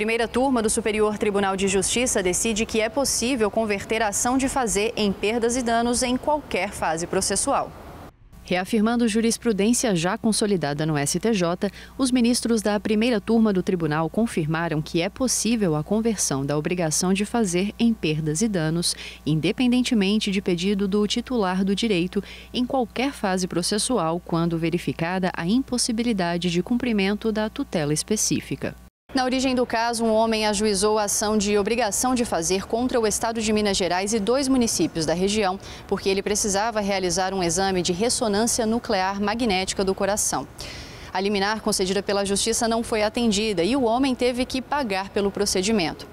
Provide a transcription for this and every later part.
Primeira turma do Superior Tribunal de Justiça decide que é possível converter a ação de fazer em perdas e danos em qualquer fase processual. Reafirmando jurisprudência já consolidada no STJ, os ministros da primeira turma do tribunal confirmaram que é possível a conversão da obrigação de fazer em perdas e danos, independentemente de pedido do titular do direito, em qualquer fase processual, quando verificada a impossibilidade de cumprimento da tutela específica. Na origem do caso, um homem ajuizou a ação de obrigação de fazer contra o Estado de Minas Gerais e dois municípios da região, porque ele precisava realizar um exame de ressonância nuclear magnética do coração. A liminar concedida pela Justiça não foi atendida e o homem teve que pagar pelo procedimento.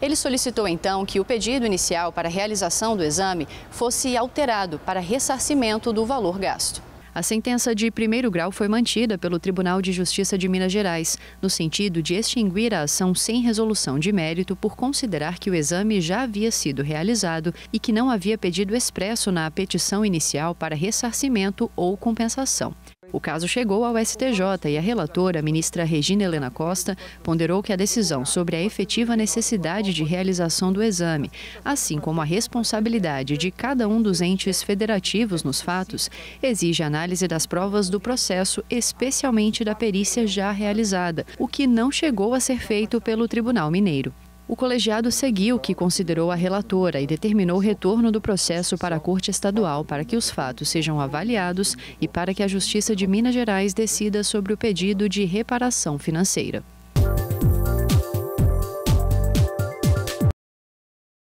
Ele solicitou então que o pedido inicial para realização do exame fosse alterado para ressarcimento do valor gasto. A sentença de primeiro grau foi mantida pelo Tribunal de Justiça de Minas Gerais, no sentido de extinguir a ação sem resolução de mérito por considerar que o exame já havia sido realizado e que não havia pedido expresso na petição inicial para ressarcimento ou compensação. O caso chegou ao STJ e a relatora, a ministra Regina Helena Costa, ponderou que a decisão sobre a efetiva necessidade de realização do exame, assim como a responsabilidade de cada um dos entes federativos nos fatos, exige análise das provas do processo, especialmente da perícia já realizada, o que não chegou a ser feito pelo Tribunal Mineiro. O colegiado seguiu o que considerou a relatora e determinou o retorno do processo para a Corte Estadual para que os fatos sejam avaliados e para que a Justiça de Minas Gerais decida sobre o pedido de reparação financeira.